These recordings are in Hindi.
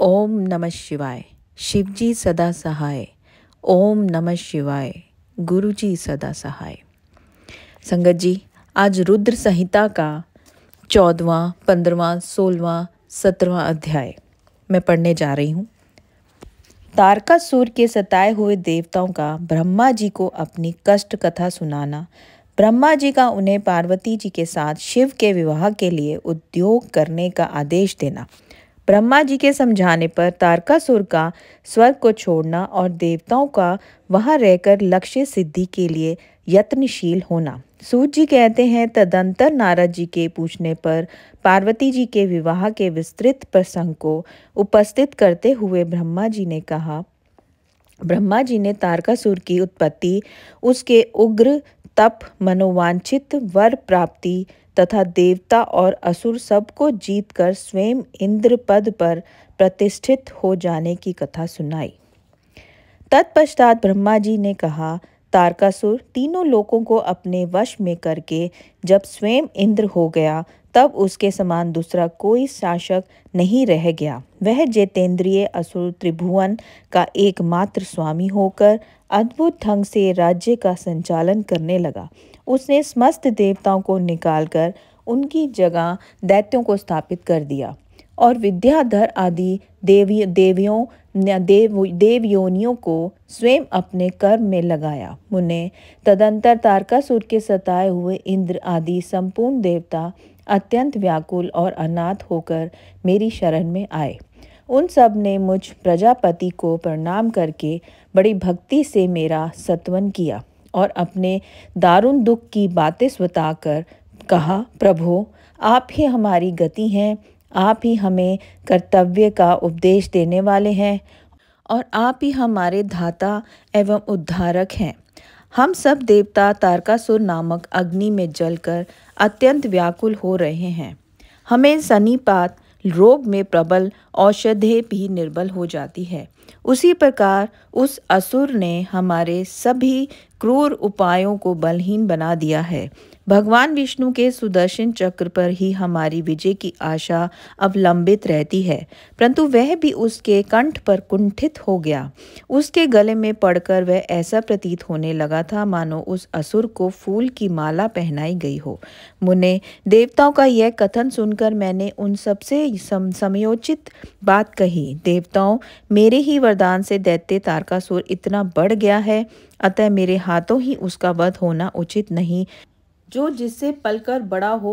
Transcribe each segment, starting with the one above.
ओम नमः शिवाय शिवजी सदा सहाय ओम नमः शिवाय गुरुजी सदा सहाय संगत जी आज रुद्र संहिता का चौदवा पंद्रवा सोलवा सत्रवा अध्याय मैं पढ़ने जा रही हूँ तारका सूर के सताए हुए देवताओं का ब्रह्मा जी को अपनी कष्ट कथा सुनाना ब्रह्मा जी का उन्हें पार्वती जी के साथ शिव के विवाह के लिए उद्योग करने का आदेश देना ब्रह्मा जी के समझाने पर तारकासुर का स्वर्ग को छोड़ना और देवताओं का वहां रहकर लक्ष्य सिद्धि के लिए यत्नशील होना सूत जी कहते हैं तदंतर नारद जी के पूछने पर पार्वती जी के विवाह के विस्तृत प्रसंग को उपस्थित करते हुए ब्रह्मा जी ने कहा ब्रह्मा जी ने तारकासुर की उत्पत्ति उसके उग्र तप मनोवांछित वर प्राप्ति तथा देवता और असुर सबको जीतकर स्वयं इंद्र पद पर प्रतिष्ठित हो जाने की कथा सुनाई तत्पश्चात ब्रह्मा जी ने कहा तारकासुर तीनों लोगों को अपने वश में करके जब स्वयं इंद्र हो गया तब उसके समान दूसरा कोई शासक नहीं रह गया वह जितेंद्रिय असुर त्रिभुवन का एकमात्र स्वामी होकर अद्भुत ढंग से राज्य का संचालन करने लगा उसने समस्त देवताओं को निकालकर उनकी जगह दैत्यों को स्थापित कर दिया और विद्याधर आदि देवी देवियों देव देवयोनियों को स्वयं अपने कर्म में लगाया मुने तदंतर तारकासुर के सताए हुए इंद्र आदि संपूर्ण देवता अत्यंत व्याकुल और अनाथ होकर मेरी शरण में आए उन सब ने मुझ प्रजापति को प्रणाम करके बड़ी भक्ति से मेरा सत्वन किया और अपने दारुण दुख की बातें कर कहा प्रभो आप ही हमारी गति हैं आप ही हमें कर्तव्य का उपदेश देने वाले हैं और आप ही हमारे धाता एवं उद्धारक हैं हम सब देवता तारकासुर नामक अग्नि में जलकर अत्यंत व्याकुल हो रहे हैं हमें सनीपात रोग में प्रबल औषधे भी निर्बल हो जाती है उसी प्रकार उस असुर ने हमारे सभी क्रूर उपायों को बलहीन बना दिया है भगवान विष्णु के सुदर्शन चक्र पर ही हमारी विजय की आशा अवलंबित रहती है परंतु वह भी उसके कंठ पर कुंठित हो गया उसके गले में पड़कर वह ऐसा प्रतीत होने लगा था मानो उस असुर को फूल की माला पहनाई गई हो मुने देवताओं का यह कथन सुनकर मैंने उन सबसे सम, समयोचित बात कही देवताओं मेरे ही वरदान से दैत्य तारकासुर इतना बढ़ गया है अतः मेरे हाथों ही उसका वध होना उचित नहीं जो जिससे पलकर बड़ा हो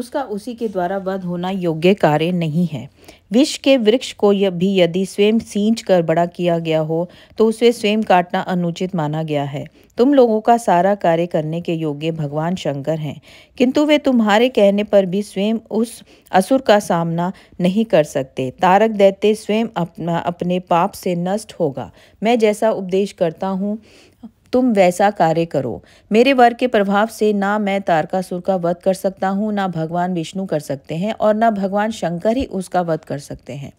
उसका उसी के द्वारा वध होना योग्य कार्य नहीं है विष के वृक्ष को भी यदि स्वयं सींच कर बड़ा किया गया हो तो उसे स्वयं काटना अनुचित माना गया है तुम लोगों का सारा कार्य करने के योग्य भगवान शंकर हैं किंतु वे तुम्हारे कहने पर भी स्वयं उस असुर का सामना नहीं कर सकते तारक दैत्य स्वयं अपना अपने पाप से नष्ट होगा मैं जैसा उपदेश करता हूँ तुम वैसा कार्य करो मेरे वर के प्रभाव से ना मैं तारकासुर का वध कर सकता हूँ ना भगवान विष्णु कर सकते हैं और ना भगवान शंकर ही उसका वध कर सकते हैं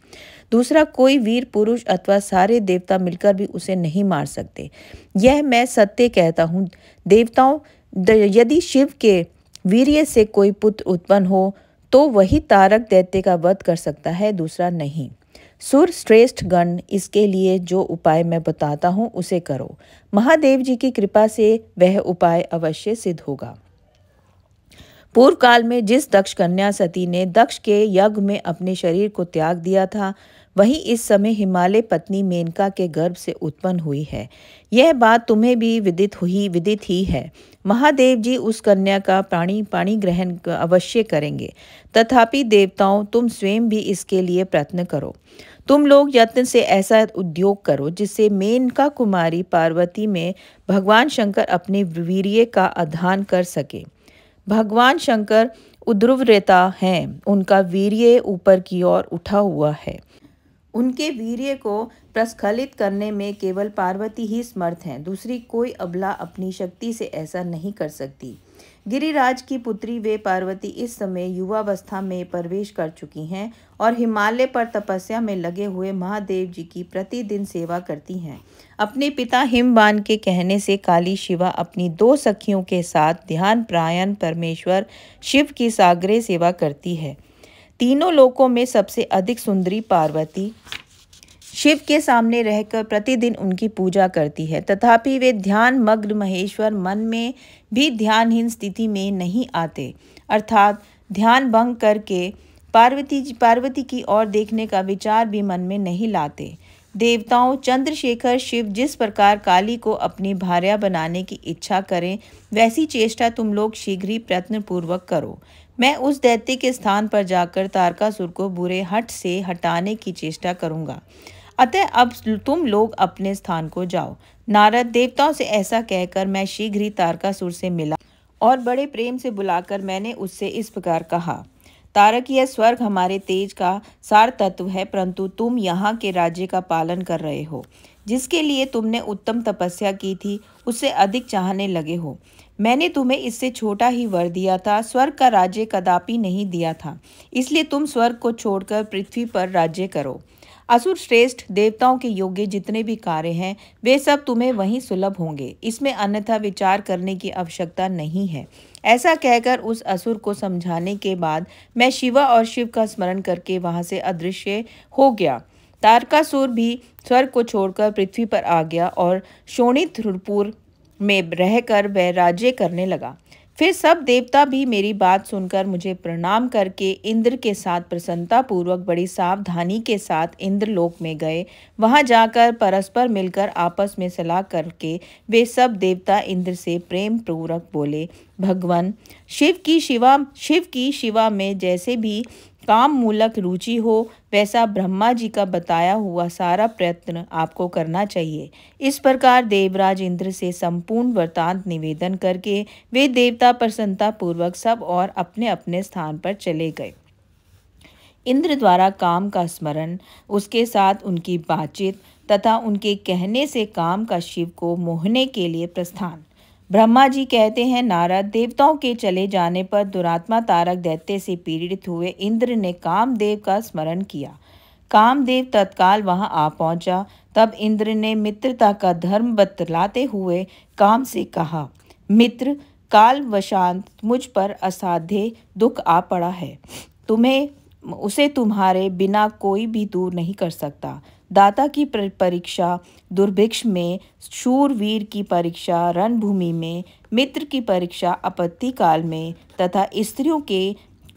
दूसरा कोई वीर पुरुष अथवा सारे देवता मिलकर भी उसे नहीं मार सकते यह मैं सत्य कहता हूँ देवताओं यदि शिव के वीर्य से कोई पुत्र उत्पन्न हो तो वही तारक दैत्य का वध कर सकता है दूसरा नहीं सुर श्रेष्ठ गण इसके लिए जो उपाय मैं बताता हूँ उसे करो महादेव जी की कृपा से वह उपाय अवश्य सिद्ध होगा पूर्व काल में जिस दक्ष कन्या सती ने दक्ष के यज्ञ में अपने शरीर को त्याग दिया था वहीं इस समय हिमालय पत्नी मेनका के गर्भ से उत्पन्न हुई है यह बात तुम्हें भी विदित हुई विदित ही है महादेव जी उस कन्या का प्राणी पाणी ग्रहण अवश्य करेंगे तथापि देवताओं तुम स्वयं भी इसके लिए प्रयत्न करो तुम लोग यत्न से ऐसा उद्योग करो जिससे मेनका कुमारी पार्वती में भगवान शंकर अपने वीर्य का अधान कर सके भगवान शंकर उद्रुवरेता हैं उनका वीर्य ऊपर की ओर उठा हुआ है उनके वीर्य को प्रस्खलित करने में केवल पार्वती ही समर्थ हैं दूसरी कोई अबला अपनी शक्ति से ऐसा नहीं कर सकती गिरिराज की पुत्री वे पार्वती इस समय युवावस्था में प्रवेश कर चुकी हैं और हिमालय पर तपस्या में लगे हुए महादेव जी की प्रतिदिन सेवा करती हैं अपने पिता हिमबान के कहने से काली शिवा अपनी दो सखियों के साथ ध्यान प्रायण परमेश्वर शिव की सागरे सेवा करती है तीनों लोकों में सबसे अधिक सुंदरी पार्वती शिव के सामने रहकर प्रतिदिन उनकी पूजा करती है तथापि वे ध्यान मग्न महेश्वर मन में भी ध्यानहीन स्थिति में नहीं आते अर्थात ध्यान भंग करके पार्वती पार्वती की ओर देखने का विचार भी मन में नहीं लाते देवताओं चंद्रशेखर शिव जिस प्रकार काली को अपनी भार्या बनाने की इच्छा करें वैसी चेष्टा तुम लोग शीघ्र ही प्रयत्नपूर्वक करो मैं उस दैत्य के स्थान पर जाकर तारकासुर को बुरे हट से हटाने की चेष्टा करूंगा अतः अब तुम लोग अपने स्थान को जाओ नारद देवताओं से ऐसा कहकर मैं शीघ्र ही तारकासुर से मिला और बड़े प्रेम से बुलाकर मैंने उससे इस प्रकार कहा तारक यह स्वर्ग हमारे तेज का सार तत्व है परंतु तुम यहाँ के राज्य का पालन कर रहे हो जिसके लिए तुमने उत्तम तपस्या की थी उससे अधिक चाहने लगे हो मैंने तुम्हें इससे छोटा ही वर दिया था स्वर्ग का राज्य कदापि नहीं दिया था इसलिए तुम स्वर्ग को छोड़कर पृथ्वी पर राज्य करो असुर श्रेष्ठ देवताओं के योग्य जितने भी कार्य हैं वे सब तुम्हें वहीं सुलभ होंगे इसमें अन्यथा विचार करने की आवश्यकता नहीं है ऐसा कहकर उस असुर को समझाने के बाद मैं शिवा और शिव का स्मरण करके वहां से अदृश्य हो गया तारकासुर भी स्वर्ग को छोड़कर पृथ्वी पर आ गया और शोणित में रहकर वह राज्य करने लगा फिर सब देवता भी मेरी बात सुनकर मुझे प्रणाम करके इंद्र के साथ प्रसन्नतापूर्वक बड़ी सावधानी के साथ इंद्र लोक में गए वहां जाकर परस्पर मिलकर आपस में सलाह करके वे सब देवता इंद्र से प्रेम पूर्वक बोले भगवान शिव की शिवा शिव की शिवा में जैसे भी काम मूलक रुचि हो वैसा ब्रह्मा जी का बताया हुआ सारा प्रयत्न आपको करना चाहिए इस प्रकार देवराज इंद्र से संपूर्ण वृतांत निवेदन करके वे देवता प्रसन्नता पूर्वक सब और अपने अपने स्थान पर चले गए इंद्र द्वारा काम का स्मरण उसके साथ उनकी बातचीत तथा उनके कहने से काम का शिव को मोहने के लिए प्रस्थान ब्रह्मा जी कहते हैं नारद देवताओं के चले जाने पर दुरात्मा तारक दैत्य से पीड़ित हुए इंद्र ने कामदेव का स्मरण किया कामदेव तत्काल वहां आ पहुंचा तब इंद्र ने मित्रता का धर्म बतलाते हुए काम से कहा मित्र काल वशांत मुझ पर असाध्य दुख आ पड़ा है तुम्हें उसे तुम्हारे बिना कोई भी दूर नहीं कर सकता दाता की परीक्षा दुर्भिक्ष में शूरवीर की परीक्षा रणभूमि में मित्र की परीक्षा आपत्ति काल में तथा स्त्रियों के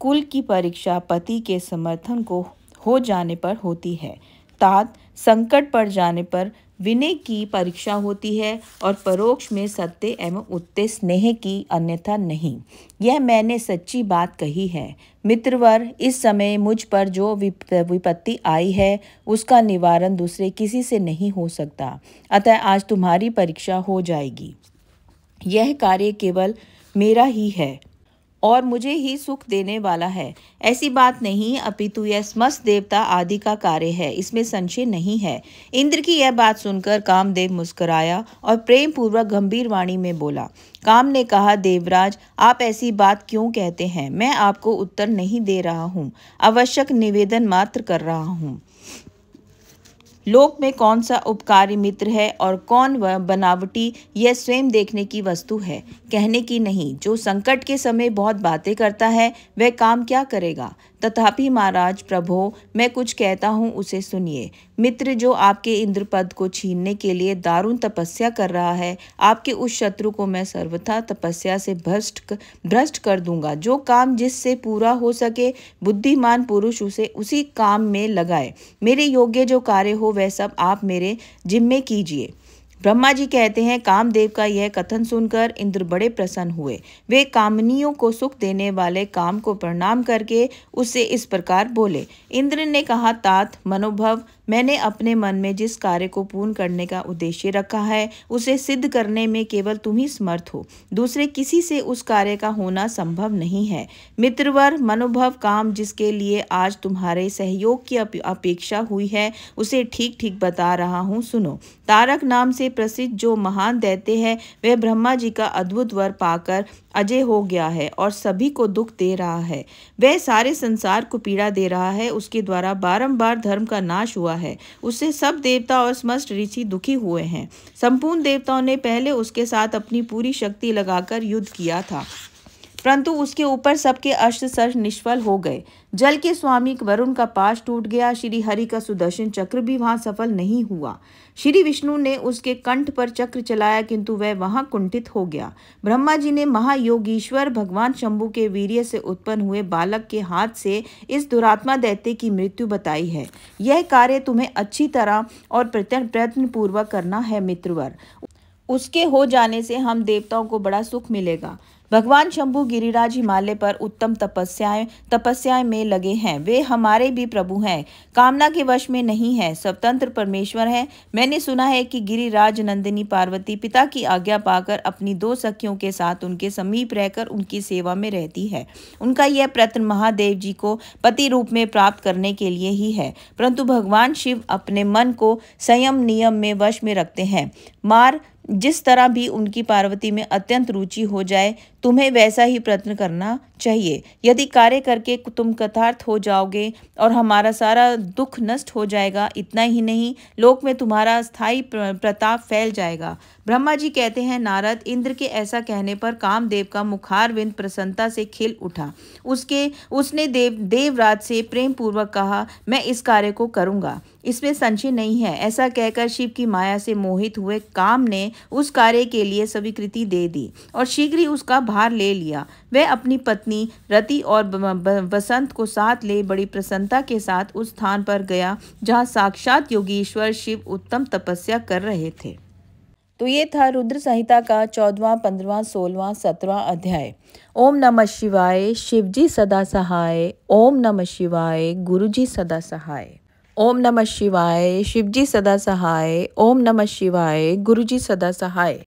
कुल की परीक्षा पति के समर्थन को हो जाने पर होती है तात संकट पड़ जाने पर विनय की परीक्षा होती है और परोक्ष में सत्य एवं उत्ते स्नेह की अन्यथा नहीं यह मैंने सच्ची बात कही है मित्रवर इस समय मुझ पर जो विपत्ति आई है उसका निवारण दूसरे किसी से नहीं हो सकता अतः आज तुम्हारी परीक्षा हो जाएगी यह कार्य केवल मेरा ही है और मुझे ही सुख देने वाला है ऐसी बात नहीं अपितु यह समस्त देवता आदि का कार्य है इसमें संशय नहीं है इंद्र की यह बात सुनकर कामदेव मुस्कुराया और प्रेम पूर्वक गंभीर वाणी में बोला काम ने कहा देवराज आप ऐसी बात क्यों कहते हैं मैं आपको उत्तर नहीं दे रहा हूँ आवश्यक निवेदन मात्र कर रहा हूँ लोक में कौन सा उपकारी मित्र है और कौन वह बनावटी यह स्वयं देखने की वस्तु है कहने की नहीं जो संकट के समय बहुत बातें करता है वह काम क्या करेगा तथापि महाराज प्रभो मैं कुछ कहता हूँ उसे सुनिए मित्र जो आपके इंद्रपद को छीनने के लिए दारुण तपस्या कर रहा है आपके उस शत्रु को मैं सर्वथा तपस्या से भ्रष्ट भ्रष्ट कर दूंगा जो काम जिससे पूरा हो सके बुद्धिमान पुरुष उसे उसी काम में लगाए मेरे योग्य जो कार्य हो वह सब आप मेरे जिम्मे कीजिए ब्रह्मा जी कहते हैं कामदेव का यह कथन सुनकर इंद्र बड़े प्रसन्न हुए वे कामनियों को सुख देने वाले काम को प्रणाम करके उससे इस प्रकार बोले इंद्र ने कहा तात मनोभव मैंने अपने मन में जिस कार्य को पूर्ण करने का उद्देश्य रखा है उसे सिद्ध करने में केवल तुम ही समर्थ हो दूसरे किसी से उस कार्य का होना संभव नहीं है मित्रवर मनोभव काम जिसके लिए आज तुम्हारे सहयोग की अपेक्षा हुई है उसे ठीक ठीक बता रहा हूँ सुनो तारक नाम से प्रसिद्ध जो महान दैत्य है वह ब्रह्मा जी का अद्भुत वर पाकर अजय हो गया है और सभी को दुख दे रहा है वह सारे संसार को पीड़ा दे रहा है उसके द्वारा बारम्बार धर्म का नाश हुआ हुआ है उससे सब देवता और समस्त ऋषि दुखी हुए हैं संपूर्ण देवताओं ने पहले उसके साथ अपनी पूरी शक्ति लगाकर युद्ध किया था परंतु उसके ऊपर सबके अष्ट सर निष्फल हो गए जल के स्वामी वरुण का पाश टूट गया श्री हरि का सुदर्शन चक्र भी वहां सफल नहीं हुआ श्री विष्णु ने उसके कंठ पर चक्र चलाया किंतु वह वहां कुंठित हो गया ब्रह्मा जी ने महायोगीश्वर भगवान शंभू के वीर्य से उत्पन्न हुए बालक के हाथ से इस दुरात्मा दैत्य की मृत्यु बताई है यह कार्य तुम्हें अच्छी तरह और प्रयत्न पूर्वक करना है मित्रवर उसके हो जाने से हम देवताओं को बड़ा सुख मिलेगा भगवान शंभु गिरिराज हिमालय पर उत्तम तपस्याएं तपस्याएं में लगे हैं वे हमारे भी प्रभु हैं कामना के वश में नहीं है स्वतंत्र परमेश्वर हैं मैंने सुना है कि गिरिराज नंदिनी पार्वती पिता की आज्ञा पाकर अपनी दो सखियों के साथ उनके समीप रहकर उनकी सेवा में रहती है उनका यह प्रत्न महादेव जी को पति रूप में प्राप्त करने के लिए ही है परंतु भगवान शिव अपने मन को संयम नियम में वश में रखते हैं मार जिस तरह भी उनकी पार्वती में अत्यंत रुचि हो जाए तुम्हें वैसा ही प्रयत्न करना चाहिए यदि कार्य करके तुम कथार्थ हो जाओगे और हमारा सारा दुख नष्ट हो जाएगा इतना ही नहीं लोक में तुम्हारा स्थायी प्रताप फैल जाएगा ब्रह्मा जी कहते हैं नारद इंद्र के ऐसा कहने पर कामदेव का मुखार विंद प्रसन्नता से खिल उठा उसके उसने देव देवराज से प्रेम पूर्वक कहा मैं इस कार्य को करूँगा इसमें संशय नहीं है ऐसा कहकर शिव की माया से मोहित हुए काम ने उस कार्य के लिए स्वीकृति दे दी और शीघ्र ही उसका भार ले लिया वह अपनी पत्नी रति और बसंत को साथ ले बड़ी प्रसन्नता के साथ उस स्थान पर गया जहाँ साक्षात योगीश्वर शिव उत्तम तपस्या कर रहे थे तो ये था रुद्र संहिता का चौदवा पंद्रवा सोलवा सत्रवा अध्याय ओम नमः शिवाय शिवजी सदा सहाय ओम नमः शिवाय गुरु जी सदा सहाय ओम नमः शिवाय शिवजी सदा सहाय ओम नमः शिवाय जी सदा सहाय